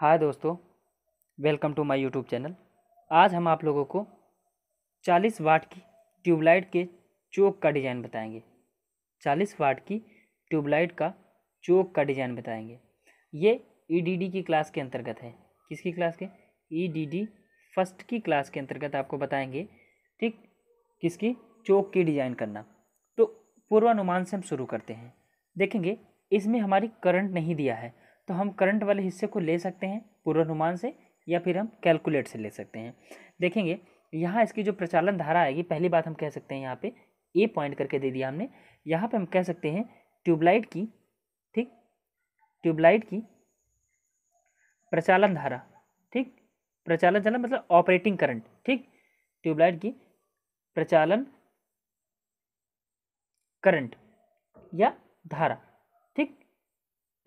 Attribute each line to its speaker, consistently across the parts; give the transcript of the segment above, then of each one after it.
Speaker 1: हाय दोस्तों welcome to my YouTube channel आज हम आप लोगों को 40 वाट की ट्यूबलाइट के चौक का डिज़ाइन बताएंगे 40 वाट की ट्यूबलाइट का चौक का डिज़ाइन बताएंगे ये ईडीडी e की क्लास के अंतर्गत है किसकी क्लास के ईडीडी e फर्स्ट की क्लास के अंतर्गत आपको बताएंगे ठीक किसकी चौक की डिज़ाइन करना तो पूर्वानुमान से हम शुरू करते हैं देखेंगे इसमें हमारी करंट नहीं दिया है तो हम करंट वाले हिस्से को ले सकते हैं पूर्वानुमान से या फिर हम कैलकुलेट से ले सकते हैं देखेंगे यहाँ इसकी जो प्रचालन धारा आएगी पहली बात हम कह सकते हैं यहाँ पे ए पॉइंट करके दे दिया हमने यहाँ पे हम कह सकते हैं ट्यूबलाइट की ठीक ट्यूबलाइट की प्रचालन धारा ठीक प्रचालन धारा मतलब ऑपरेटिंग करंट ठीक ट्यूबलाइट की प्रचालन करंट या धारा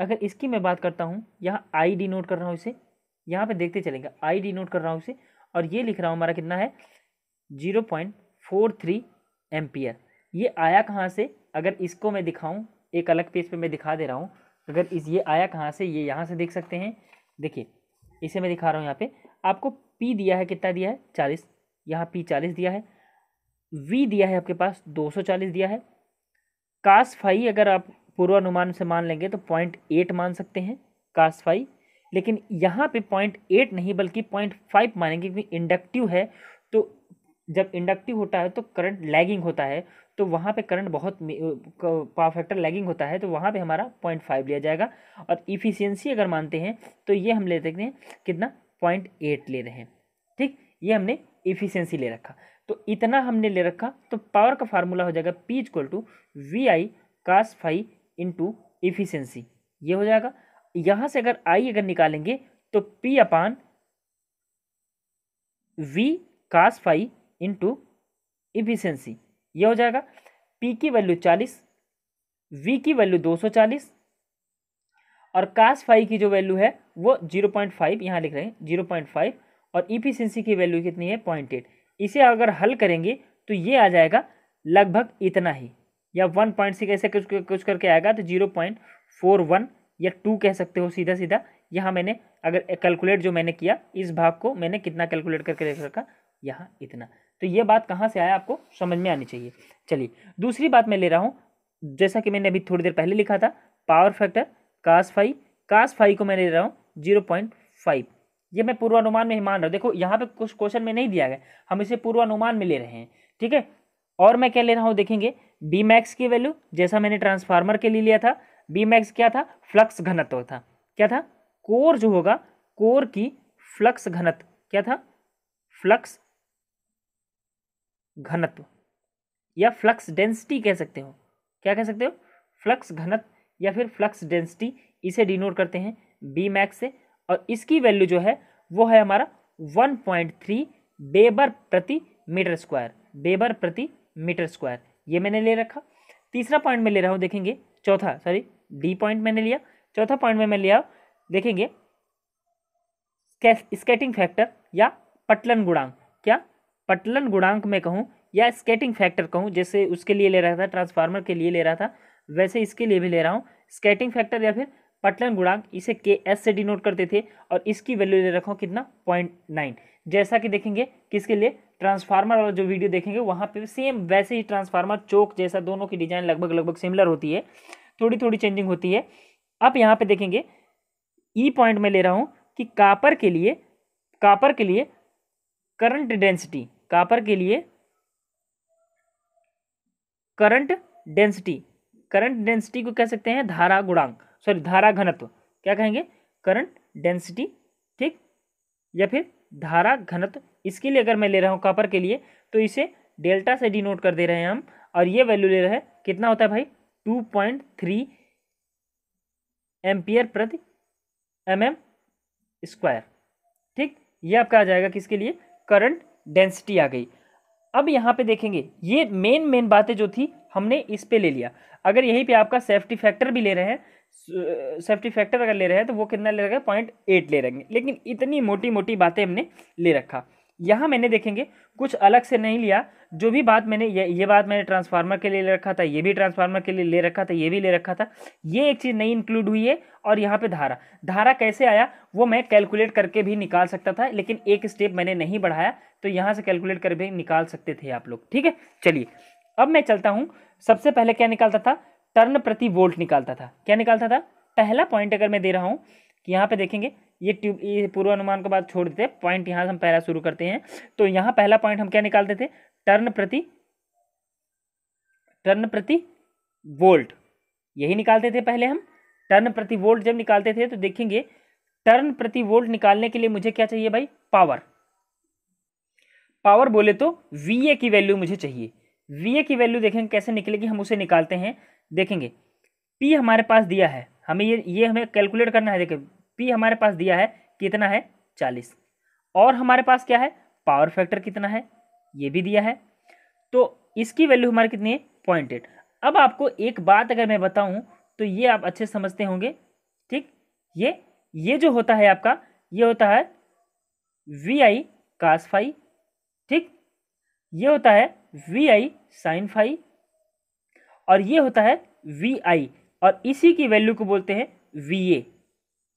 Speaker 1: अगर इसकी मैं बात करता हूँ यहाँ आई डी नोट कर रहा हूँ इसे यहाँ पे देखते चलेंगे आई डी नोट कर रहा हूँ इसे और ये लिख रहा हूँ हमारा कितना है zero point four three ampere ये आया कहाँ से अगर इसको मैं दिखाऊँ एक अलग पेज पे मैं दिखा दे रहा हूँ अगर इस ये आया कहाँ से ये यहाँ से देख सकते हैं देखिए इसे मैं दिखा रहा हूँ यहाँ पर आपको पी दिया है कितना दिया है चालीस यहाँ पी चालीस दिया है वी दिया है आपके पास दो सौ चालीस दिया है कास फाई अगर आप पूर्वानुमान से मान लेंगे तो पॉइंट एट मान सकते हैं कास फाइव लेकिन यहाँ पे पॉइंट एट नहीं बल्कि पॉइंट फाइव मानेंगे क्योंकि इंडक्टिव है तो जब इंडक्टिव होता है तो करंट लैगिंग होता है तो वहाँ पे करंट बहुत पावर फैक्टर लैगिंग होता है तो वहाँ पे हमारा पॉइंट फाइव लिया जाएगा और इफ़िशियंसी अगर मानते हैं तो ये हम ले सकते हैं कितना पॉइंट एट ले रहे हैं ठीक ये हमने इफ़िशियंसी ले रखा तो इतना हमने ले रखा तो पावर का फार्मूला हो जाएगा P equal to V I cos five into efficiency ये हो जाएगा यहाँ से अगर आई अगर निकालेंगे तो P upon V cos five into efficiency ये हो जाएगा पी की वैल्यू चालीस वी की वैल्यू दो सौ चालीस और कास फाइव की जो वैल्यू है वो जीरो पॉइंट फाइव यहाँ लिख रहे हैं जीरो पॉइंट फाइव और इफिशेंसी की वैल्यू कितनी है पॉइंट एट इसे अगर हल करेंगे तो ये आ जाएगा लगभग इतना ही या वन पॉइंट सिक्स ऐसे कुछ कुछ करके आएगा तो जीरो पॉइंट फोर वन या टू कह सकते हो सीधा सीधा यहाँ मैंने अगर कैलकुलेट जो मैंने किया इस भाग को मैंने कितना कैलकुलेट करके देख रखा यहाँ इतना तो ये बात कहाँ से आया आपको समझ में आनी चाहिए चलिए दूसरी बात मैं ले रहा हूँ जैसा कि मैंने अभी थोड़ी देर पहले लिखा था power factor cos five cos five को मैं ले रहा हूँ जीरो पॉइंट फाइव ये मैं पूर्वानुमान में ही मान रहा हूँ देखो यहाँ पे कुछ क्वेश्चन में नहीं दिया गया हम इसे पूर्वानुमान में ले रहे हैं ठीक है और मैं क्या ले रहा हूँ देखेंगे बी मैक्स की वैल्यू जैसा मैंने ट्रांसफार्मर के लिए लिया था बी मैक्स क्या था फ्लक्स घनत्व था क्या था कोर जो होगा कोर की फ्लक्स घनत्व क्या था फ्लक्स घनत्व या फ्लक्स डेंसिटी कह सकते हो क्या कह सकते हो फ्लक्स घनत्व या फिर फ्लक्स डेंसिटी इसे डिनोट करते हैं बी मैक्स से और इसकी वैल्यू जो है वो है हमारा 1.3 बेबर प्रति मीटर स्क्वायर बेबर प्रति मीटर स्क्वायर ये मैंने ले रखा तीसरा पॉइंट में ले रहा हूँ देखेंगे चौथा सॉरी डी पॉइंट मैंने लिया चौथा पॉइंट में मैं लिया देखेंगे स्केटिंग फैक्टर या पटलन गुणांक क्या पटलन गुणांक में कहूँ या स्केटिंग फैक्टर कहूँ जैसे उसके लिए ले रहा था ट्रांसफार्मर के लिए ले रहा था वैसे इसके लिए भी ले रहा हूँ स्केटिंग फैक्टर या फिर पटलन गुणांक इसे के एस से डिनोट करते थे और इसकी वैल्यू ले रखा हूँ कितना पॉइंट नाइन जैसा कि देखेंगे किसके लिए ट्रांसफार्मर वाला जो वीडियो देखेंगे वहाँ पे सेम वैसे ही ट्रांसफार्मर चौक जैसा दोनों की डिज़ाइन लगभग लगभग सिमिलर होती है थोड़ी थोड़ी चेंजिंग होती है अब यहाँ पे देखेंगे ई पॉइंट में ले रहा हूँ कि कापर के लिए कापर के लिए करंट डेंसिटी कापर के लिए करंट डेंसिटी करंट डेंसिटी को कह सकते हैं धारा गुणांक सॉरी धारा घनत्व क्या कहेंगे करंट डेंसिटी ठीक या फिर धारा घनत्व इसके लिए अगर मैं ले रहा हूँ कॉपर के लिए तो इसे डेल्टा से डिनोट कर दे रहे हैं हम और ये वैल्यू ले रहे हैं कितना होता है भाई टू पॉइंट थ्री एम्पियर प्रति एम एम स्क्वायर ठीक ये आपका आ जाएगा किसके लिए करंट डेंसिटी आ गई अब यहाँ पे देखेंगे ये मेन मेन बातें जो थी हमने इस पे ले लिया अगर यहीं पे आपका सेफ्टी फैक्टर भी ले रहे हैं सेफ्टी फैक्टर अगर ले रहे हैं तो वो कितना ले रखा है पॉइंट एट ले रहेंगे लेकिन इतनी मोटी मोटी बातें हमने ले रखा यहाँ मैंने देखेंगे कुछ अलग से नहीं लिया जो भी बात मैंने ये ये बात मैंने ट्रांसफार्मर के लिए ले रखा था ये भी ट्रांसफार्मर के लिए ले रखा था ये भी ले रखा था ये एक चीज़ नहीं इंक्लूड हुई है और यहाँ पे धारा धारा कैसे आया वो मैं कैलकुलेट करके भी निकाल सकता था लेकिन एक स्टेप मैंने नहीं बढ़ाया तो यहाँ से कैलकुलेट कर भी निकाल सकते थे आप लोग ठीक है चलिए अब मैं चलता हूँ सबसे पहले क्या निकालता था टर्न प्रति वोल्ट निकालता था क्या निकालता था पहला पॉइंट अगर मैं दे रहा हूँ कि यहाँ पे देखेंगे ये ट्यूब ये पूर्वानुमान के बाद छोड़ देते पॉइंट यहाँ से हम पहला शुरू करते हैं तो यहाँ पहला पॉइंट हम क्या निकालते थे टर्न प्रति टर्न प्रति वोल्ट यही निकालते थे पहले हम टर्न प्रति वोल्ट जब निकालते थे तो देखेंगे टर्न प्रति वोल्ट निकालने के लिए मुझे क्या चाहिए भाई पावर पावर बोले तो वी ए की वैल्यू मुझे चाहिए वी ए की वैल्यू देखेंगे कैसे निकलेगी हम उसे निकालते हैं देखेंगे पी हमारे पास दिया है हमें ये ये हमें कैलकुलेट करना है देखिए पी हमारे पास दिया है कितना है चालीस और हमारे पास क्या है पावर फैक्टर कितना है ये भी दिया है तो इसकी वैल्यू हमारी कितनी है पॉइंट एट अब आपको एक बात अगर मैं बताऊं तो ये आप अच्छे समझते होंगे ठीक ये ये जो होता है आपका ये होता है वी आई कास फाई ठीक ये होता है वी आई साइन फाई और ये होता है वी आई और इसी की वैल्यू को बोलते हैं वी ए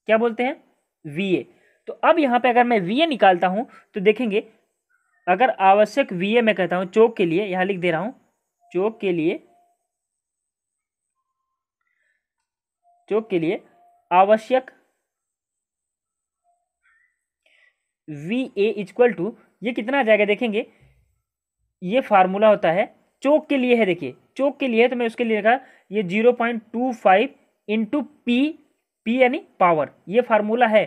Speaker 1: क्या बोलते हैं वी ए तो अब यहाँ पे अगर मैं वी ए निकालता हूँ तो देखेंगे अगर आवश्यक वी ए मैं कहता हूँ चौक के लिए यहाँ लिख दे रहा हूँ चौक के लिए चौक के लिए आवश्यक वी ए इक्वल टू ये कितना आ जाएगा देखेंगे ये फार्मूला होता है चौक के लिए है देखिए चौक के लिए है तो मैं उसके लिए लिखा ये zero point two five into P P यानी पावर ये फार्मूला है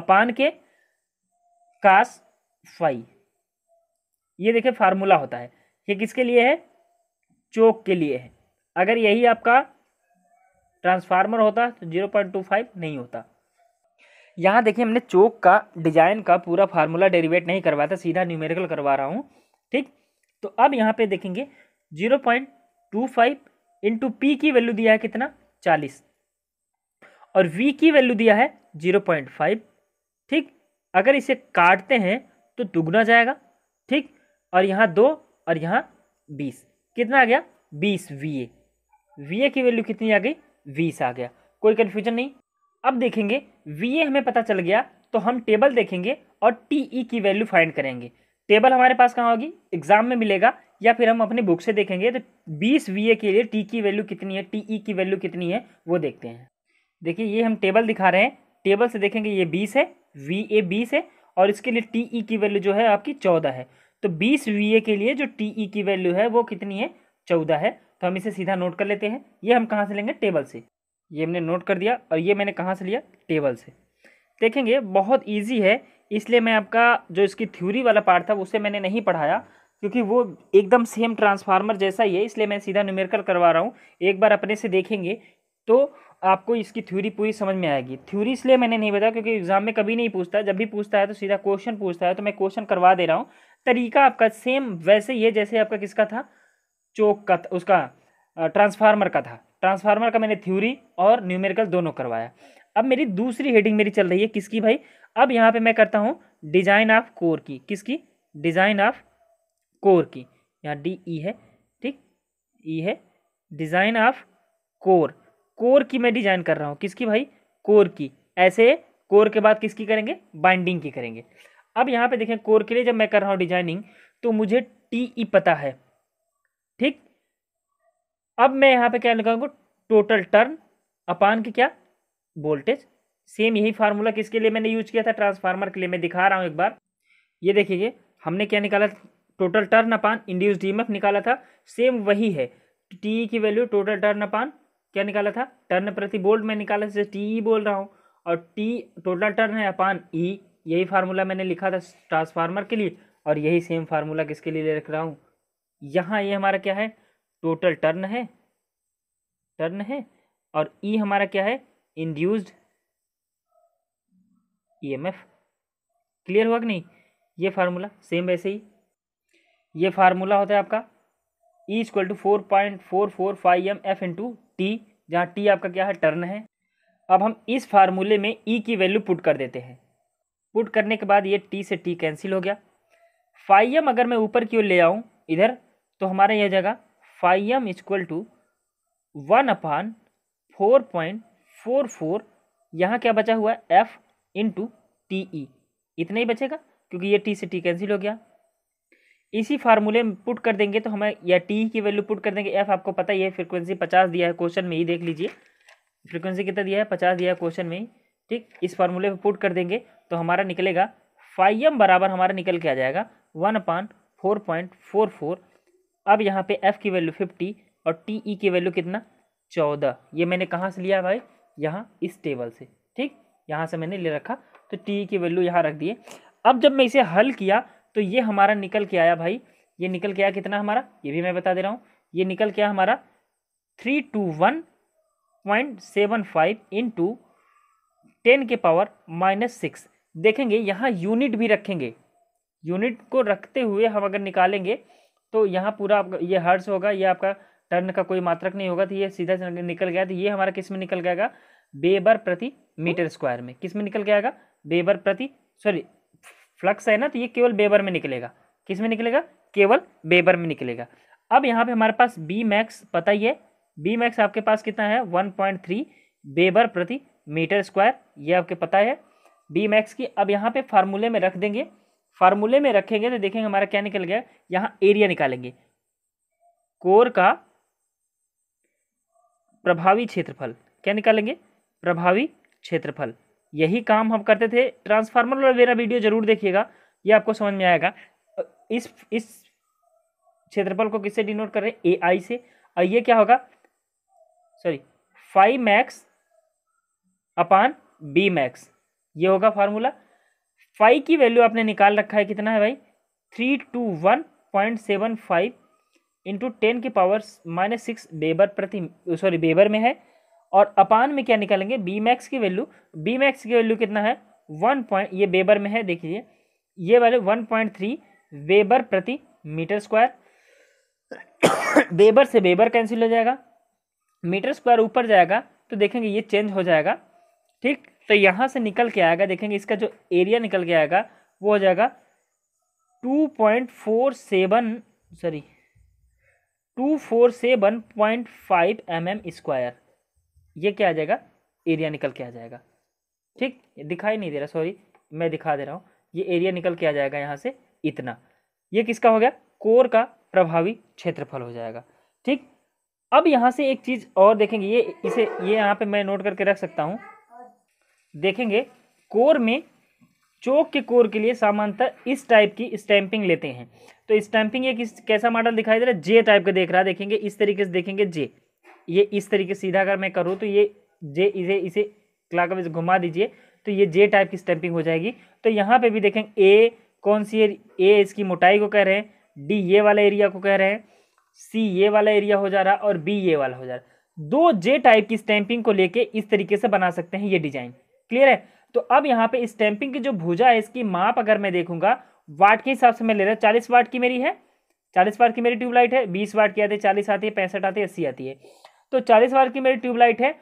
Speaker 1: अपान के कास फाइव ये देखिए फार्मूला होता है ये किसके लिए है चौक के लिए है अगर यही आपका ट्रांसफार्मर होता तो जीरो पॉइंट टू फाइव नहीं होता यहाँ देखिए हमने चौक का डिजाइन का पूरा फार्मूला डेरिवेट नहीं करवाया था सीधा न्यूमेरिकल करवा रहा हूँ ठीक तो अब यहाँ पे देखेंगे zero point two five into P की वैल्यू दिया है कितना चालीस और वी की वैल्यू दिया है जीरो पॉइंट फाइव ठीक अगर इसे काटते हैं तो दुगना जाएगा ठीक और यहाँ दो और यहाँ बीस कितना आ गया बीस वी ए वी ए की वैल्यू कितनी आ गई बीस आ गया कोई कन्फ्यूजन नहीं अब देखेंगे वी ए हमें पता चल गया तो हम टेबल देखेंगे और टी ई e की वैल्यू फाइंड करेंगे टेबल हमारे पास कहाँ होगी एग्जाम में मिलेगा या फिर हम अपनी बुक से देखेंगे तो बीस वी के लिए टी की वैल्यू कितनी है टी e की वैल्यू कितनी है वो देखते हैं देखिए ये हम टेबल दिखा रहे हैं टेबल से देखेंगे ये बीस है वी ए बीस है और इसके लिए टी ई e की वैल्यू जो है आपकी चौदह है तो बीस वी ए के लिए जो टी ई e की वैल्यू है वो कितनी है चौदह है तो हम इसे सीधा नोट कर लेते हैं ये हम कहाँ से लेंगे टेबल से ये हमने नोट कर दिया और ये मैंने कहाँ से लिया टेबल से देखेंगे बहुत ईजी है इसलिए मैं आपका जो इसकी थ्योरी वाला पार्ट था उसे मैंने नहीं पढ़ाया क्योंकि वो एकदम सेम ट्रांसफार्मर जैसा ही है इसलिए मैं सीधा न्यूमेरिकल करवा रहा हूँ एक बार अपने से देखेंगे तो आपको इसकी थ्योरी पूरी समझ में आएगी थ्योरी इसलिए मैंने नहीं बताया क्योंकि एग्जाम में कभी नहीं पूछता जब भी पूछता है तो सीधा क्वेश्चन पूछता है तो मैं क्वेश्चन करवा दे रहा हूँ तरीका आपका सेम वैसे ही है जैसे आपका किसका था चौक का उसका ट्रांसफार्मर का था ट्रांसफार्मर का मैंने थ्योरी और न्यूमेरिकल दोनों करवाया अब मेरी दूसरी हेडिंग मेरी चल रही है किसकी भाई अब यहाँ पर मैं करता हूँ डिज़ाइन ऑफ कोर की किसकी डिज़ाइन ऑफ कोर की यहाँ डी ई e है ठीक ई e है डिज़ाइन ऑफ कोर कोर की मैं डिज़ाइन कर रहा हूँ किसकी भाई कोर की ऐसे कोर के बाद किसकी करेंगे बाइंडिंग की करेंगे अब यहाँ पे देखें कोर के लिए जब मैं कर रहा हूँ डिजाइनिंग तो मुझे टी ई e पता है ठीक अब मैं यहाँ पे क्या लगाऊंगा टोटल टर्न अपान की क्या वोल्टेज सेम यही फार्मूला किसके लिए मैंने यूज किया था ट्रांसफार्मर के लिए मैं दिखा रहा हूँ एक बार ये देखिए हमने क्या निकाला total turn upon induced निकाला था सेम वही है टी e की वैल्यू टोटल टर्न अपान क्या निकाला था टर्न प्रति बोल्ट में निकाला जैसे टी e बोल रहा हूँ और टी टोटल टर्न है अपान ई e, यही फार्मूला मैंने लिखा था ट्रांसफार्मर के लिए और यही सेम फार्मूला किसके लिए रख रहा हूँ यहाँ ये हमारा क्या है टोटल टर्न है टर्न है और ई हमारा क्या है इंड्यूस्ड ई क्लियर हुआ कि नहीं ये फार्मूला सेम वैसे ही ये फार्मूला होता है आपका E equal to four point four four five M F into T जहाँ टी आपका क्या है टर्न है अब हम इस फार्मूले में ई e की वैल्यू पुट कर देते हैं पुट करने के बाद ये टी से टी कैंसिल हो गया फाइव एम अगर मैं ऊपर की ओर ले आऊँ इधर तो हमारा यह जगह five M equal to one upon four point four four यहाँ क्या बचा हुआ है एफ इंटू टी ई इतना ही बचेगा क्योंकि ये टी से टी कैंसिल हो गया इसी फार्मूले में पुट कर देंगे तो हमें या टी की वैल्यू पुट कर देंगे एफ आपको पता ही है फ्रीक्वेंसी पचास दिया है क्वेश्चन में ही देख लीजिए फ्रिक्वेंसी कितना दिया है पचास दिया है क्वेश्चन में ही ठीक इस फार्मूले में पुट कर देंगे तो हमारा निकलेगा फाइव एम बराबर हमारा निकल के आ जाएगा one upon four point four four अब यहाँ पे एफ़ की वैल्यू फिफ्टी और टी ई e की वैल्यू कितना चौदह ये मैंने कहाँ से लिया भाई यहाँ इस टेबल से ठीक यहाँ से मैंने ले रखा तो टी ई e की वैल्यू यहाँ रख दिए अब जब मैं इसे हल किया तो ये हमारा निकल के आया भाई ये निकल के आया कितना हमारा ये भी मैं बता दे रहा हूँ ये निकल के आया हमारा three two one point seven five into ten के पावर माइनस सिक्स देखेंगे यहाँ यूनिट भी रखेंगे यूनिट को रखते हुए हम अगर निकालेंगे तो यहाँ पूरा आपका ये हर्ट्स होगा ये आपका टर्न का कोई मात्रक नहीं होगा तो ये सीधा निकल गया तो ये हमारा किस में निकल गया बेबर प्रति मीटर स्क्वायर में किस में निकल गया बेबर प्रति सॉरी फ्लक्स है ना तो ये केवल बेबर में निकलेगा किस में निकलेगा केवल बेबर में निकलेगा अब यहाँ पे हमारे पास बी मैक्स पता ही है बी मैक्स आपके पास कितना है वन पॉइंट थ्री बेबर प्रति मीटर स्क्वायर ये आपके पता है बी मैक्स की अब यहाँ पे फार्मूले में रख देंगे फार्मूले में रखेंगे तो देखेंगे हमारा क्या निकल गया यहाँ एरिया निकालेंगे कोर का प्रभावी क्षेत्रफल क्या निकालेंगे प्रभावी क्षेत्रफल यही काम हम करते थे ट्रांसफार्मर वाला मेरा वीडियो जरूर देखिएगा ये आपको समझ में आएगा इस इस क्षेत्रफल को किससे डिनोट कर रहे हैं ए आई से और ये क्या होगा sorry five max upon B max ये होगा फार्मूला फाइव की वैल्यू आपने निकाल रखा है कितना है भाई three two one point seven five into ten की पावर माइनस सिक्स बेबर प्रति सॉरी बेबर में है और अपान में क्या निकालेंगे बी मैक्स की वैल्यू बी मैक्स की वैल्यू कितना है वन पॉइंट ये वेबर में है देखिए ये वाले वन पॉइंट थ्री वेबर प्रति मीटर स्क्वायर वेबर से वेबर कैंसिल हो जाएगा मीटर स्क्वायर ऊपर जाएगा तो देखेंगे ये चेंज हो जाएगा ठीक तो यहाँ से निकल के आएगा देखेंगे इसका जो एरिया निकल के आएगा वो हो जाएगा two point four seven sorry two four seven point five M M square ये क्या आ जाएगा एरिया निकल के आ जाएगा ठीक दिखाई नहीं दे रहा सॉरी मैं दिखा दे रहा हूँ ये एरिया निकल के आ जाएगा यहाँ से इतना ये किसका हो गया कोर का प्रभावी क्षेत्रफल हो जाएगा ठीक अब यहाँ से एक चीज़ और देखेंगे ये इसे ये यहाँ पे मैं नोट करके रख सकता हूँ देखेंगे कोर में चौक के कोर के लिए सामान्यतः इस टाइप की स्टैंपिंग लेते हैं तो स्टैंपिंग एक कैसा मॉडल दिखाई दे रहा है जे टाइप का देख रहा है देखेंगे इस तरीके से देखेंगे जे ये इस तरीके सीधा अगर मैं करूँ तो ये जे इसे इसे क्लाक घुमा दीजिए तो ये जे टाइप की स्टैंपिंग हो जाएगी तो यहाँ पे भी देखें ए कौन सी ए इसकी मोटाई को कह रहे हैं डी ये वाला एरिया को कह रहे हैं सी ये वाला एरिया हो जा रहा और बी ये वाला हो जा रहा दो जे टाइप की स्टैंपिंग को लेके इस तरीके से बना सकते हैं ये डिजाइन क्लियर है तो अब यहाँ पे स्टैंपिंग की जो भुजा है इसकी माप अगर मैं देखूंगा वाट के हिसाब से मैं ले रहा हूँ चालीस वाट की मेरी है चालीस वाट की मेरी ट्यूबलाइट है बीस वाट की आती है चालीस आती है पैंसठ आती है अस्सी आती है तो चालीस वाट की मेरी ट्यूबलाइट है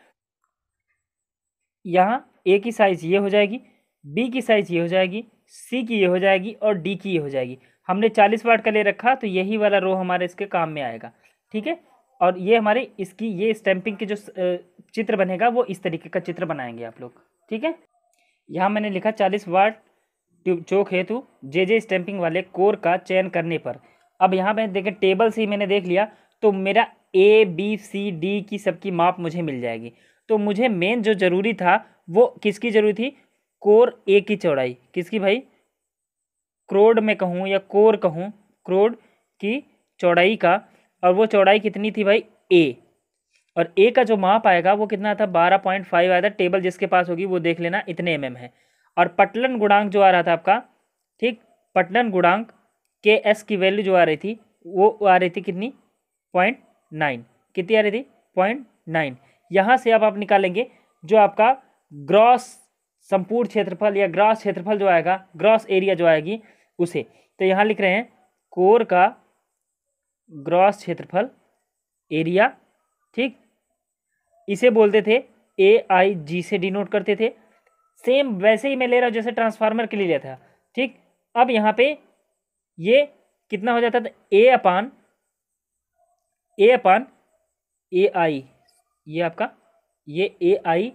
Speaker 1: यहाँ ए की साइज़ ये हो जाएगी बी की साइज़ ये हो जाएगी सी की ये हो जाएगी और डी की ये हो जाएगी हमने चालीस वाट का ले रखा तो यही वाला रो हमारे इसके काम में आएगा ठीक है और ये हमारे इसकी ये स्टैंपिंग के जो चित्र बनेगा वो इस तरीके का चित्र बनाएंगे आप लोग ठीक है यहाँ मैंने लिखा चालीस वाट ट्यूब चौक हेतु जे जे स्टैंपिंग वाले कोर का चयन करने पर अब यहाँ मैंने देखें टेबल से ही मैंने देख लिया तो मेरा ए बी सी डी की सबकी माप मुझे मिल जाएगी तो मुझे मेन जो ज़रूरी था वो किसकी ज़रूरी थी कोर ए की चौड़ाई किसकी भाई क्रोड में कहूँ या कोर कहूँ क्रोड की चौड़ाई का और वो चौड़ाई कितनी थी भाई ए और ए का जो माप आएगा वो कितना था बारह पॉइंट फाइव आया था टेबल जिसके पास होगी वो देख लेना इतने एम है और पटलन गुणांक जो आ रहा था आपका ठीक पटलन गुणांक के एस की वैल्यू जो आ रही थी वो आ रही थी कितनी पॉइंट नाइन कितनी आ रही थी पॉइंट नाइन यहाँ से अब आप निकालेंगे जो आपका ग्रॉस संपूर्ण क्षेत्रफल या ग्रॉस क्षेत्रफल जो आएगा ग्रॉस एरिया जो आएगी उसे तो यहाँ लिख रहे हैं कोर का ग्रॉस क्षेत्रफल एरिया ठीक इसे बोलते थे ए आई जी से डिनोट करते थे सेम वैसे ही मैं ले रहा हूँ जैसे ट्रांसफार्मर के लिए लिया था ठीक अब यहाँ पे ये कितना हो जाता था ए अपान ए अपान ए आई ये आपका ये ए आई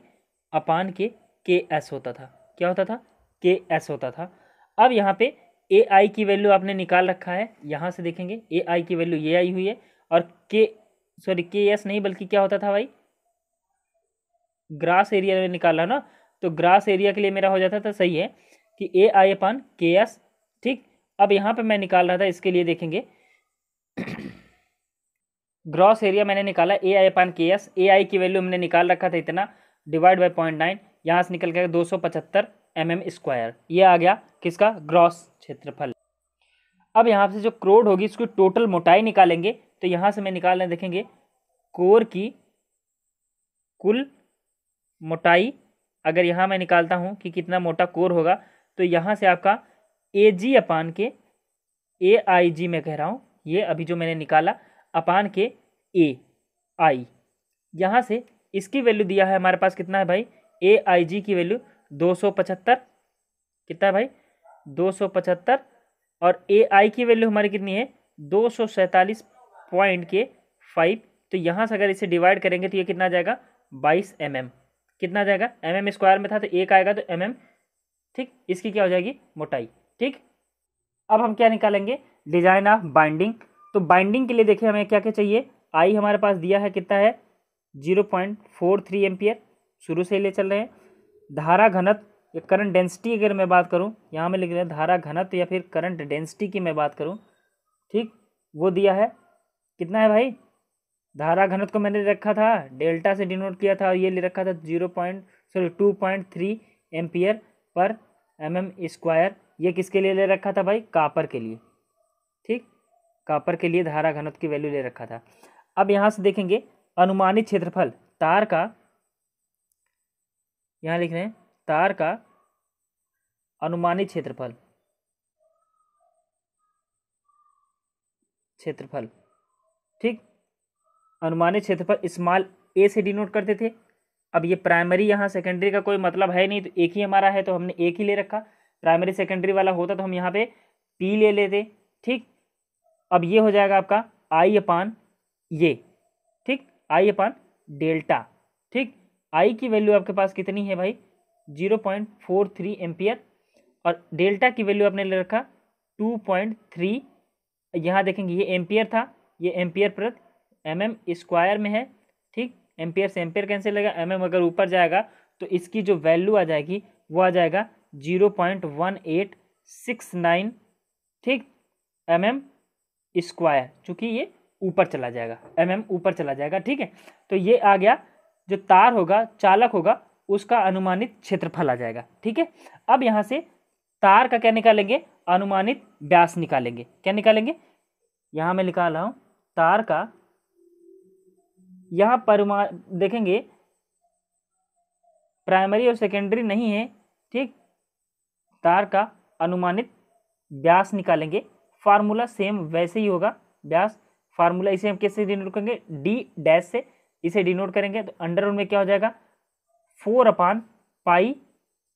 Speaker 1: अपान के के एस होता था क्या होता था के एस होता था अब यहाँ पे ए आई की वैल्यू आपने निकाल रखा है यहाँ से देखेंगे ए आई की वैल्यू ये आई हुई है और के सॉरी के एस नहीं बल्कि क्या होता था भाई ग्रास एरिया में निकाला ना तो ग्रास एरिया के लिए मेरा हो जाता था सही है कि ए आई अपान के एस ठीक अब यहाँ पे मैं निकाल रहा था इसके लिए देखेंगे ग्रॉस एरिया मैंने निकाला ए आई अपान के एस ए आई की वैल्यू हमने निकाल रखा था इतना डिवाइड बाई पॉइंट नाइन यहाँ से निकल गया दो सौ पचहत्तर एम एम स्क्वायर ये आ गया किसका ग्रॉस क्षेत्रफल अब यहाँ से जो क्रोड होगी इसकी टोटल मोटाई निकालेंगे तो यहाँ से मैं निकालने देखेंगे कोर की कुल मोटाई अगर यहाँ मैं निकालता हूँ कि कितना मोटा कोर होगा तो यहाँ से आपका ए जी अपान के ए आई जी मैं कह रहा हूँ ये अभी जो मैंने निकाला अपान के ए आई यहाँ से इसकी वैल्यू दिया है हमारे पास कितना है भाई ए आई जी की वैल्यू दो सौ पचहत्तर कितना है भाई दो सौ पचहत्तर और ए आई की वैल्यू हमारी कितनी है दो सौ सैंतालीस पॉइंट के फाइव तो यहाँ से अगर इसे डिवाइड करेंगे तो ये कितना जाएगा बाईस एम एम कितना जाएगा एम एम स्क्वायर में था तो एक आएगा तो एम एम ठीक इसकी क्या हो जाएगी मोटाई ठीक अब हम क्या निकालेंगे डिजाइन ऑफ बाइंडिंग तो बाइंडिंग के लिए देखिए हमें क्या क्या चाहिए आई हमारे पास दिया है कितना है zero point four three ampere शुरू से ही ले चल रहे हैं धारा घनत या करंट डेंसिटी अगर मैं बात करूं यहाँ में लिख रहे हैं धारा घनत या फिर करंट डेंसिटी की मैं बात करूं ठीक वो दिया है कितना है भाई धारा घनत को मैंने रखा था डेल्टा से डिनोट किया था और ये ले रखा था zero point sorry two point three ampere पर एम एम स्क्वायर ये किसके लिए ले रखा था भाई कापर के लिए ठीक कापर के लिए धारा घनत्व की वैल्यू ले रखा था अब यहाँ से देखेंगे अनुमानित क्षेत्रफल तार का यहाँ लिख रहे हैं तार का अनुमानित क्षेत्रफल क्षेत्रफल ठीक अनुमानित क्षेत्रफल स्मॉल ए से डिनोट करते थे अब ये प्राइमरी यहाँ सेकेंडरी का कोई मतलब है नहीं तो एक ही हमारा है तो हमने एक ही ले रखा प्राइमरी सेकेंडरी वाला होता तो हम यहाँ पे पी ले लेते ठीक अब ये हो जाएगा आपका आई अपान ये ठीक आई अपान डेल्टा ठीक आई की वैल्यू आपके पास कितनी है भाई zero point four three ampere और डेल्टा की वैल्यू आपने ले रखा टू पॉइंट थ्री यहाँ देखेंगे ये एम्पियर था ये एम्पियर प्रत एम एम स्क्वायर में है ठीक एम्पियर से एम्पियर कैंसिल लगेगा एम mm एम अगर ऊपर जाएगा तो इसकी जो वैल्यू आ जाएगी वो आ जाएगा zero point one eight six nine ठीक एम mm एम स्क्वायर चूंकि ये ऊपर चला जाएगा एम mm ऊपर चला जाएगा ठीक है तो ये आ गया जो तार होगा चालक होगा उसका अनुमानित क्षेत्रफल आ जाएगा ठीक है अब यहाँ से तार का क्या निकालेंगे अनुमानित व्यास निकालेंगे क्या निकालेंगे यहाँ मैं निकाल रहा हूँ तार का यहाँ परमा देखेंगे प्राइमरी और सेकेंडरी नहीं है ठीक तार का अनुमानित व्यास निकालेंगे फार्मूला सेम वैसे ही होगा व्यास फार्मूला इसे हम कैसे डिनोट करेंगे डी डैश से इसे डिनोट करेंगे तो अंडर रूट में क्या हो जाएगा फोर अपान पाई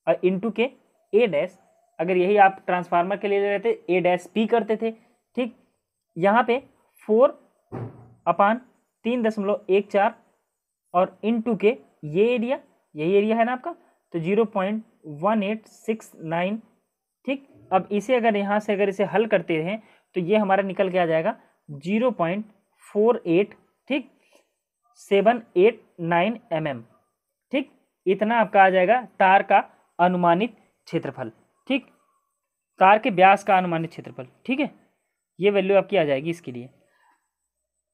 Speaker 1: और इंटू के ए डैश अगर यही आप ट्रांसफार्मर के लिए ले रहे थे ए डैश पी करते थे ठीक यहाँ पे फोर अपान तीन दशमलव एक चार और इन टू के ये एरिया यही एरिया है ना आपका तो zero point one eight six nine अब इसे अगर यहाँ से अगर इसे हल करते हैं तो ये हमारा निकल के आ जाएगा जीरो पॉइंट फोर एट ठीक seven eight nine M M ठीक इतना आपका आ जाएगा तार का अनुमानित क्षेत्रफल ठीक तार के व्यास का अनुमानित क्षेत्रफल ठीक है ये वैल्यू आपकी आ जाएगी इसके लिए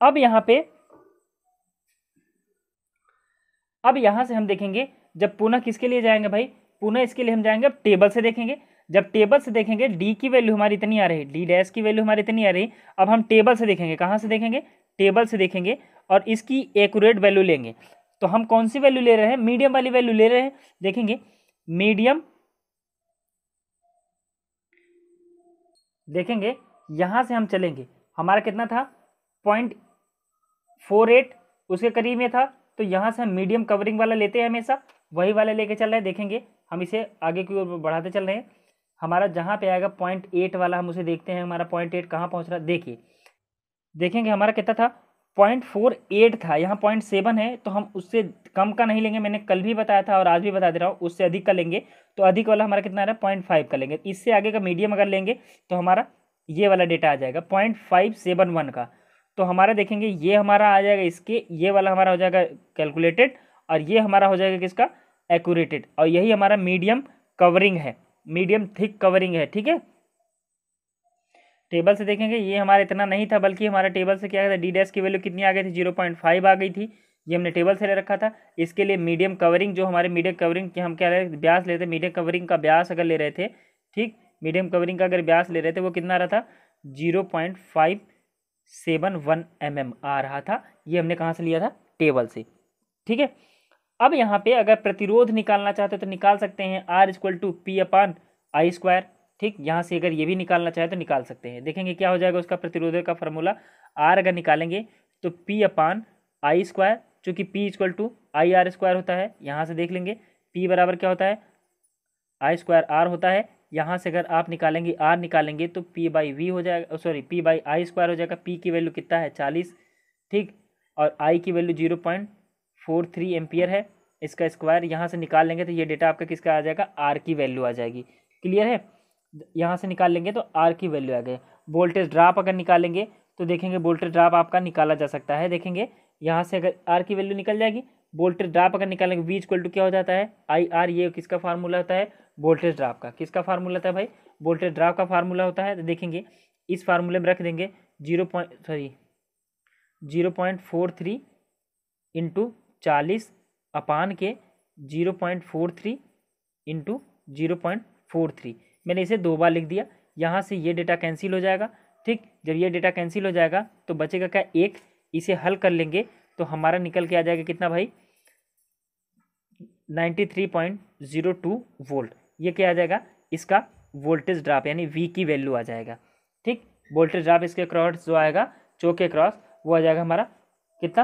Speaker 1: अब यहाँ पे अब यहाँ से हम देखेंगे जब पुनः किसके लिए जाएंगे भाई पुनः इसके लिए हम जाएंगे अब टेबल से देखेंगे जब टेबल से देखेंगे डी की वैल्यू हमारी इतनी आ रही डी डैश की वैल्यू हमारी इतनी आ रही अब हम टेबल से देखेंगे कहाँ से देखेंगे टेबल से देखेंगे और इसकी एकूरेट वैल्यू लेंगे तो हम कौन सी वैल्यू ले रहे हैं मीडियम वाली वैल्यू ले रहे हैं देखेंगे मीडियम देखेंगे यहां से हम चलेंगे हमारा कितना था पॉइंट फोर एट उसके करीब में था तो यहां से हम मीडियम कवरिंग वाला लेते हैं हमेशा वही वाला लेके चल रहे हैं देखेंगे हम इसे आगे की ओर बढ़ाते चल रहे हैं हमारा जहाँ पे आएगा पॉइंट एट वाला हम उसे देखते हैं हमारा पॉइंट एट कहाँ पहुँच रहा है देखिए देखेंगे हमारा कितना था पॉइंट फोर एट था यहाँ पॉइंट सेवन है तो हम उससे कम का नहीं लेंगे मैंने कल भी बताया था और आज भी बता दे रहा हूँ उससे अधिक का लेंगे तो अधिक वाला हमारा कितना आ रहा है पॉइंट फाइव का लेंगे इससे आगे का मीडियम अगर लेंगे तो हमारा ये वाला डेटा आ जाएगा पॉइंट फाइव सेवन वन का तो हमारा देखेंगे ये हमारा आ जाएगा इसके ये वाला हमारा हो जाएगा कैलकुलेटेड और ये हमारा हो जाएगा किसका एक्यूरेटेड और यही हमारा मीडियम कवरिंग है मीडियम थिक कवरिंग है ठीक है टेबल से देखेंगे ये हमारा इतना नहीं था बल्कि हमारा टेबल से क्या था डी डैश की वैल्यू कितनी आ गई थी जीरो पॉइंट फाइव आ गई थी ये हमने टेबल से ले रखा था इसके लिए मीडियम कवरिंग जो हमारे मीडियम कवरिंग के हम क्या ले ब्यास लेते मीडियम कवरिंग का ब्यास अगर ले रहे थे ठीक मीडियम कवरिंग का अगर ब्यास ले रहे थे वो कितना आ रहा था zero point five seven one M M आ रहा था ये हमने कहाँ से लिया था टेबल से ठीक है अब यहाँ पे अगर प्रतिरोध निकालना चाहते हो तो निकाल सकते हैं R equal to P upon I square ठीक यहाँ से अगर ये भी निकालना चाहे तो निकाल सकते हैं देखेंगे क्या हो जाएगा उसका प्रतिरोध का फॉर्मूला आर अगर निकालेंगे तो पी अपान आई स्क्वायर चूँकि P equal to I R square होता है यहाँ से देख लेंगे पी बराबर क्या होता है आई स्क्वायर आर होता है यहाँ से अगर आप निकालेंगे आर निकालेंगे तो पी बाई वी हो जाएगा sorry P by I square हो जाएगा पी की वैल्यू कितना है चालीस ठीक और आई की value zero point four three ampere है इसका स्क्वायर यहाँ से निकाल लेंगे तो ये डेटा आपका किसका आ जाएगा आर की वैल्यू आ जाएगी क्लियर है यहाँ से निकाल लेंगे तो आर की वैल्यू आ गई वोल्टेज ड्राप अगर निकालेंगे तो देखेंगे वोल्टेज ड्राप आपका निकाला जा सकता है देखेंगे यहाँ से अगर आर की वैल्यू निकल जाएगी वोल्टेज ड्राप अगर निकालेंगे वी इक्वल टू क्या हो जाता है आई आर ये किसका फार्मूला होता है वोल्टेज ड्राप का किसका फार्मूला होता है भाई वोल्टेज ड्राप का फार्मूला होता है तो देखेंगे इस फार्मूले में रख देंगे zero point sorry zero point four three into चालीस अपान के zero point four three into zero point four three मैंने इसे दो बार लिख दिया यहाँ से ये डेटा कैंसिल हो जाएगा ठीक जब ये डेटा कैंसिल हो जाएगा तो बचेगा क्या एक इसे हल कर लेंगे तो हमारा निकल के आ जाएगा कितना भाई ninety three point zero two volt ये क्या आ जाएगा इसका वोल्टेज ड्राप यानी वी की वैल्यू आ जाएगा ठीक वोल्टेज ड्राप इसके क्रॉस जो आएगा चौके क्रॉस वो आ जाएगा हमारा कितना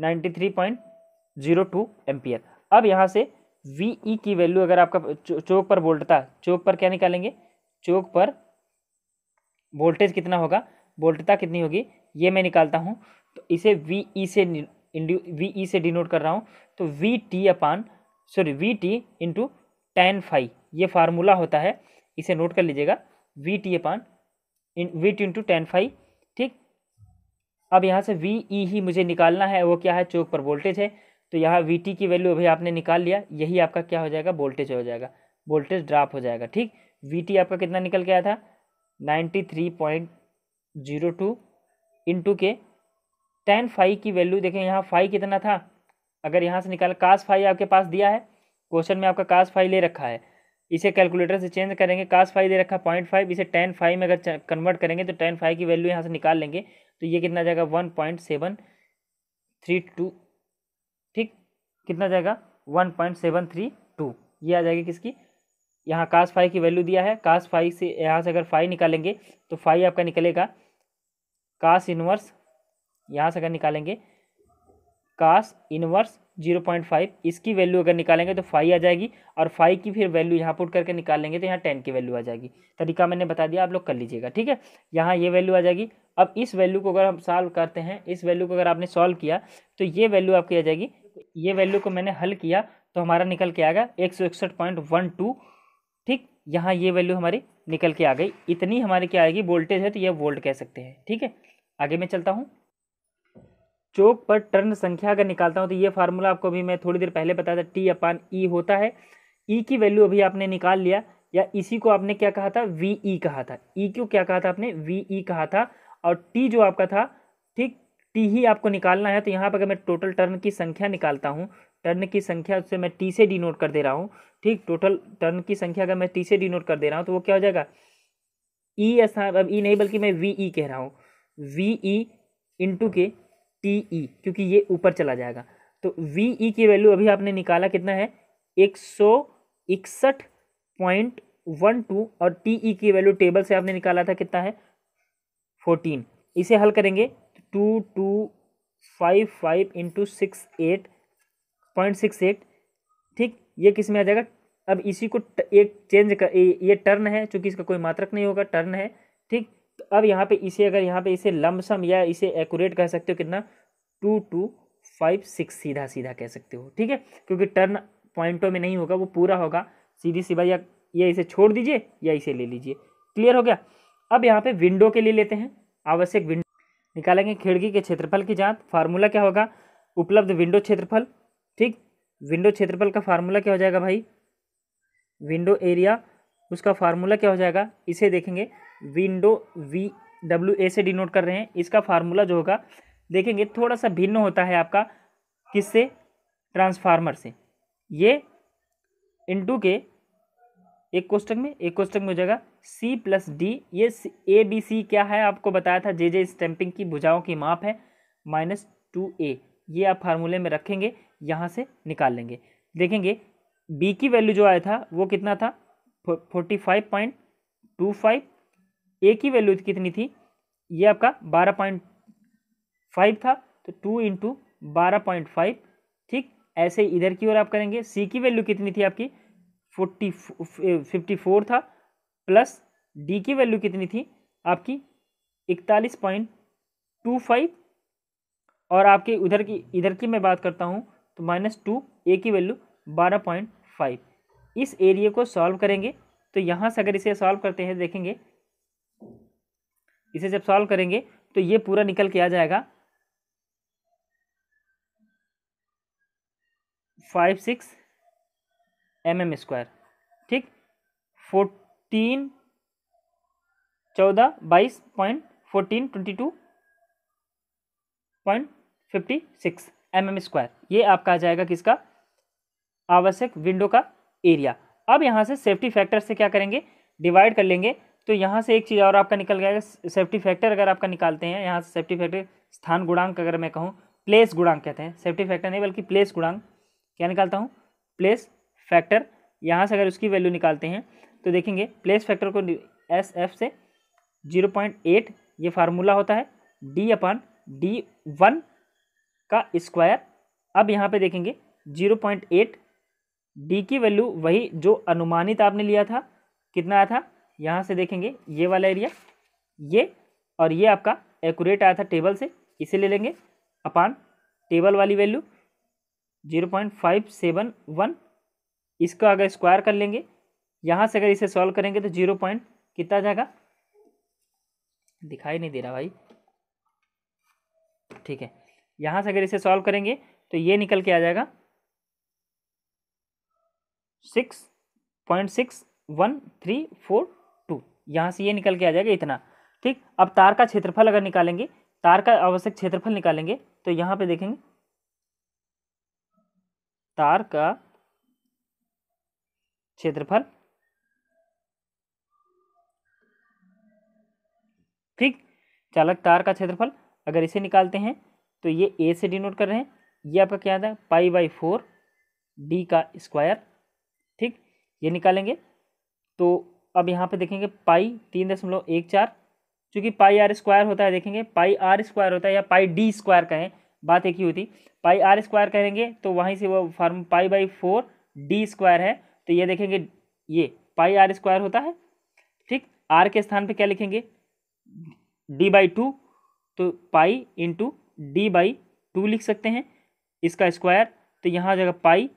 Speaker 1: ninety three point zero two अब यहाँ से वी ई e की वैल्यू अगर आपका चौक पर वोल्ट था चौक पर क्या निकालेंगे चौक पर वोल्टेज कितना होगा वोल्टता कितनी होगी ये मैं निकालता हूँ तो इसे वी ई e से वी e से डिनोट कर रहा हूँ तो V T upon sorry V T into ten five ये फार्मूला होता है इसे नोट कर लीजिएगा V T upon V T into ten five ठीक अब यहाँ से वी ई e ही मुझे निकालना है वो क्या है चौक पर वोल्टेज है तो यहाँ वी टी की वैल्यू अभी आपने निकाल लिया यही आपका क्या हो जाएगा वोल्टेज हो जाएगा वोल्टेज ड्राप हो जाएगा ठीक वी टी आपका कितना निकल गया था ninety three point zero two into K ten five की वैल्यू देखें यहाँ फाइव कितना था अगर यहाँ से निकाल कास फाइव आपके पास दिया है क्वेश्चन में आपका कास फाइव ले रखा है इसे कैलकुलेटर से चेंज करेंगे कास फाइव दे रखा पॉइंट फाइव इसे टेन फाइव में अगर कन्वर्ट करेंगे तो टेन फाइव की वैल्यू यहाँ से निकाल लेंगे तो ये कितना जाएगा one point seven three two ठीक कितना जाएगा one point seven three two ये आ जाएगी किसकी यहाँ कास फाइव की वैल्यू दिया है कास फाइव से यहाँ से अगर फाइव निकालेंगे तो फाइव आपका निकलेगा कास इनवर्स यहाँ से अगर निकालेंगे cos inverse zero point five इसकी वैल्यू अगर निकालेंगे तो फाइव आ जाएगी और फाइव की फिर वैल्यू यहाँ पुट करके निकालेंगे तो यहाँ टेन की वैल्यू आ जाएगी तरीका मैंने बता दिया आप लोग कर लीजिएगा ठीक है यहाँ ये वैल्यू आ जाएगी अब इस वैल्यू को अगर हम सॉल्व करते हैं इस वैल्यू को अगर आपने सॉल्व किया तो ये वैल्यू आपकी आ जाएगी ये वैल्यू को मैंने हल किया तो हमारा निकल के पॉइंट वन एक ठीक यहाँ ये वैल्यू हमारी निकल के आ गई इतनी हमारी क्या आएगी वोल्टेज है तो यह वोल्ट कह सकते हैं ठीक है आगे मैं चलता हूँ चौक पर टर्न संख्या अगर निकालता हूँ तो ये फार्मूला आपको अभी मैं थोड़ी देर पहले बताया था टी अपान ई होता है ई e की वैल्यू अभी आपने निकाल लिया या इसी को आपने क्या कहा था वी ई e कहा था ई e को क्या कहा था आपने वी ई कहा था और टी जो आपका था ठीक टी ही आपको निकालना है तो यहाँ पर अगर मैं टोटल टर्न की संख्या निकालता हूँ टर्न की संख्या उससे मैं टी से डिनोट कर दे रहा हूँ ठीक टोटल टर्न की संख्या अगर मैं टी से डिनोट कर दे रहा हूँ तो वो क्या हो जाएगा ई e स्थान अब ई e नहीं बल्कि मैं वी ई e कह रहा हूँ V E into K T E क्योंकि ये ऊपर चला जाएगा तो वी ई की वैल्यू अभी आपने निकाला कितना है एक सौ इकसठ पॉइंट वन टू और टी ई की वैल्यू टेबल से आपने निकाला था कितना है फोर्टीन इसे हल करेंगे two two five five into six eight point six eight ठीक ये किस में आ जाएगा अब इसी को एक चेंज कर ये टर्न है चूंकि इसका कोई मात्रक नहीं होगा टर्न है ठीक तो अब यहाँ पे इसे अगर यहाँ पे इसे लमसम या इसे एक्यूरेट कह सकते हो कितना टू टू फाइव सिक्स सीधा सीधा कह सकते हो ठीक है क्योंकि टर्न पॉइंटों में नहीं होगा वो पूरा होगा सीधी सीधा या, या इसे छोड़ दीजिए या इसे ले लीजिए क्लियर हो गया अब यहाँ पे विंडो के लिए लेते हैं आवश्यक विंडो निकालेंगे खिड़की के क्षेत्रफल की जांच फार्मूला क्या होगा उपलब्ध विंडो क्षेत्रफल ठीक विंडो क्षेत्रफल का फार्मूला क्या हो जाएगा भाई विंडो एरिया उसका फार्मूला क्या हो जाएगा इसे देखेंगे विंडो वी डब्ल्यू ए से डिनोट कर रहे हैं इसका फार्मूला जो होगा देखेंगे थोड़ा सा भिन्न होता है आपका किससे ट्रांसफार्मर से ये इंटू के एक कोष्टक में एक कोष्टक में हो जाएगा सी प्लस डी ये ए बी सी क्या है आपको बताया था जे जे स्टैंपिंग की भुजाओं की माप है माइनस टू ए ये आप फार्मूले में रखेंगे यहाँ से निकाल लेंगे देखेंगे बी की वैल्यू जो आया था वो कितना था forty five point two five A की वैल्यू कितनी थी ये आपका बारह पॉइंट फाइव था तो टू इंटू बारह पॉइंट फाइव ठीक ऐसे इधर की ओर आप करेंगे सी की वैल्यू कितनी थी आपकी फोर्टी फिफ्टी फोर था प्लस डी की वैल्यू कितनी थी आपकी इकतालीस पॉइंट टू फाइव और आपके उधर की इधर की मैं बात करता हूँ तो माइनस टू ए की वैल्यू बारह पॉइंट फाइव इस एरिए को सॉल्व करेंगे तो यहाँ से अगर इसे सॉल्व करते हैं देखेंगे इसे जब सॉल्व करेंगे तो ये पूरा निकल के आ जाएगा five six M M square ठीक फोर्ट तीन चौदह बाईस point fourteen twenty two point fifty six M M square ये आपका आ जाएगा किसका आवश्यक विंडो का एरिया अब यहाँ से सेफ्टी फैक्टर से क्या करेंगे डिवाइड कर लेंगे तो यहाँ से एक चीज़ और आपका निकल गया सेफ्टी फैक्टर अगर आपका निकालते हैं यहाँ से सेफ्टी फैक्टर स्थान गुणांक अगर मैं कहूँ प्लेस गुणांक कहते हैं सेफ्टी फैक्टर नहीं बल्कि प्लेस गुणांक क्या निकालता हूँ प्लेस फैक्टर यहाँ से अगर उसकी वैल्यू निकालते हैं तो देखेंगे प्लेस फैक्टर को एस एफ से जीरो पॉइंट एट ये फार्मूला होता है डी अपन डी वन का स्क्वायर अब यहाँ पे देखेंगे जीरो पॉइंट एट डी की वैल्यू वही जो अनुमानित आपने लिया था कितना आया था यहाँ से देखेंगे ये वाला एरिया ये और ये आपका एकूरेट आया था टेबल से इसे ले लेंगे अपान टेबल वाली value zero point five seven one इसका अगर स्क्वायर कर लेंगे यहाँ से अगर इसे सॉल्व करेंगे तो जीरो पॉइंट कितना जाएगा दिखाई नहीं दे रहा भाई ठीक है यहाँ से अगर इसे सॉल्व करेंगे तो ये निकल के आ जाएगा six point six one three four two यहाँ से ये निकल के आ जाएगा इतना ठीक अब तार का क्षेत्रफल अगर निकालेंगे तार का आवश्यक क्षेत्रफल निकालेंगे तो यहाँ पे देखेंगे तार का क्षेत्रफल ठीक चालक तार का क्षेत्रफल अगर इसे निकालते हैं तो ये ए से डिनोट कर रहे हैं ये आपका क्या आता है पाई बाई फोर डी का स्क्वायर ठीक ये निकालेंगे तो अब यहाँ पे देखेंगे पाई तीन दशमलव एक चार चूँकि पाई आर स्क्वायर होता है देखेंगे पाई आर स्क्वायर होता है या पाई डी स्क्वायर कहें बात एक ही होती पाई आर स्क्वायर कहेंगे तो वहीं से वो form pi by four D square है तो ये देखेंगे ये पाई आर स्क्वायर होता है ठीक आर के स्थान पे क्या लिखेंगे डी बाई टू तो pi into D by two लिख सकते हैं इसका स्क्वायर तो यहाँ आ जाएगा पाई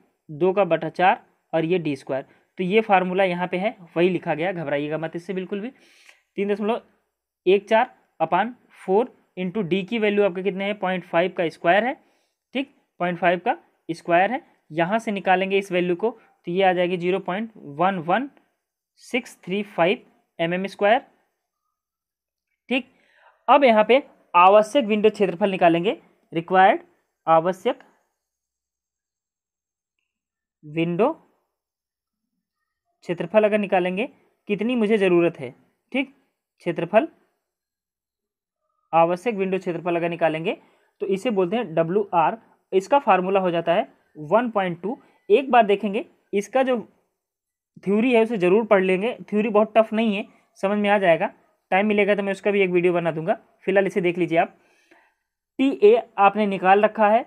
Speaker 1: दो का बटा चार और ये डी स्क्वायर तो ये फार्मूला यहाँ पे है वही लिखा गया घबराइएगा मत इससे बिल्कुल भी तीन दशमलव एक चार अपान फोर इंटू डी की वैल्यू आपके कितने हैं पॉइंट फाइव का स्क्वायर है ठीक पॉइंट फाइव का स्क्वायर है यहाँ से निकालेंगे इस वैल्यू को तो ये आ जाएगी zero point one one six three five M M square ठीक अब यहाँ पे आवश्यक विंडो क्षेत्रफल निकालेंगे रिक्वायर्ड आवश्यक विंडो क्षेत्रफल अगर निकालेंगे कितनी मुझे ज़रूरत है ठीक क्षेत्रफल आवश्यक विंडो क्षेत्रफल अगर निकालेंगे तो इसे बोलते हैं डब्ल्यू आर इसका फार्मूला हो जाता है वन पॉइंट टू एक बार देखेंगे इसका जो थ्योरी है उसे ज़रूर पढ़ लेंगे थ्योरी बहुत टफ नहीं है समझ में आ जाएगा टाइम मिलेगा तो मैं उसका भी एक वीडियो बना दूंगा फिलहाल इसे देख लीजिए आप टी ए आपने निकाल रखा है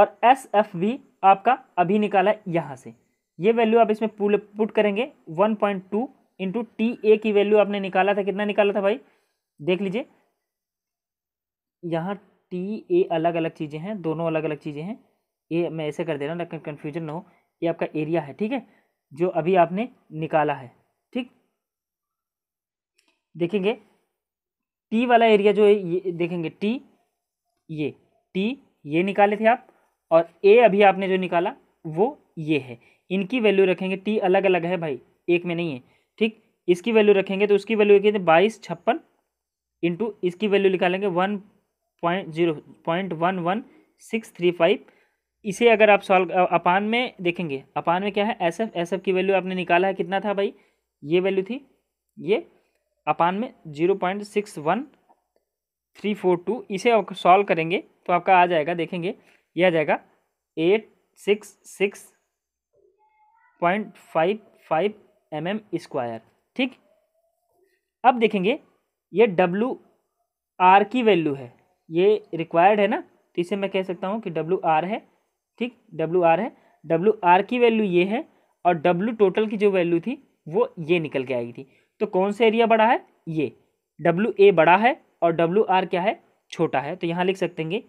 Speaker 1: और एस एफ भी आपका अभी निकाला है यहाँ से ये वैल्यू आप इसमें पुट करेंगे one point two into T A की वैल्यू आपने निकाला था कितना निकाला था भाई देख लीजिए यहाँ टी ए अलग अलग चीज़ें हैं दोनों अलग अलग चीज़ें हैं ये मैं ऐसे कर दे रहा हूँ कन्फ्यूजन ना हो ये आपका एरिया है ठीक है जो अभी आपने निकाला है देखेंगे टी वाला एरिया जो है ये देखेंगे टी ये टी ये निकाले थे आप और ए अभी आपने जो निकाला वो ये है इनकी वैल्यू रखेंगे टी अलग अलग है भाई एक में नहीं है ठीक इसकी वैल्यू रखेंगे तो उसकी वैल्यू कितनी बाईस छप्पन इंटू इसकी वैल्यू निकालेंगे one point zero point one one six three five इसे अगर आप सॉल्व अपान में देखेंगे अपान में क्या है एस एफ एस एफ की वैल्यू आपने निकाला है कितना था भाई ये वैल्यू थी ये अपान में zero point six one three four two इसे सॉल्व करेंगे तो आपका आ जाएगा देखेंगे यह आ जाएगा eight six six point five five M M square ठीक अब देखेंगे ये डब्लू आर की वैल्यू है ये रिक्वायर्ड है ना तो इसे मैं कह सकता हूँ कि डब्लू आर है ठीक डब्लू आर है डब्लू आर की वैल्यू ये है और डब्लू टोटल की जो वैल्यू थी वो ये निकल के आएगी थी तो कौन सा एरिया बड़ा है ये डब्ल्यू ए बड़ा है और डब्ल्यू आर क्या है छोटा है तो यहाँ लिख सकते हैं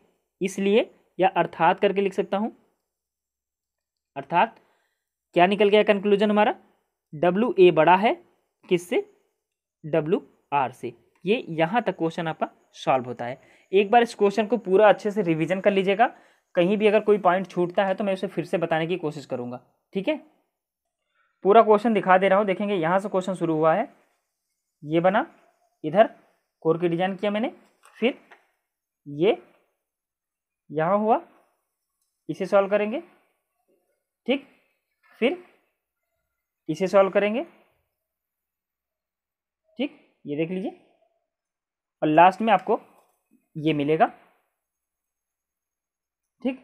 Speaker 1: इसलिए या अर्थात करके लिख सकता हूँ अर्थात क्या निकल गया कंक्लूजन हमारा डब्ल्यू ए बड़ा है किससे डब्ल्यू आर से ये यहाँ तक क्वेश्चन आपका सॉल्व होता है एक बार इस क्वेश्चन को पूरा अच्छे से रिवीजन कर लीजिएगा कहीं भी अगर कोई पॉइंट छूटता है तो मैं उसे फिर से बताने की कोशिश करूँगा ठीक है पूरा क्वेश्चन दिखा दे रहा हूँ देखेंगे यहाँ से क्वेश्चन शुरू हुआ है ये बना इधर कोर की डिजाइन किया मैंने फिर ये यहाँ हुआ इसे सॉल्व करेंगे ठीक फिर इसे सॉल्व करेंगे ठीक ये देख लीजिए और लास्ट में आपको ये मिलेगा ठीक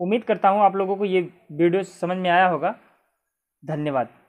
Speaker 1: उम्मीद करता हूँ आप लोगों को ये वीडियो समझ में आया होगा धन्यवाद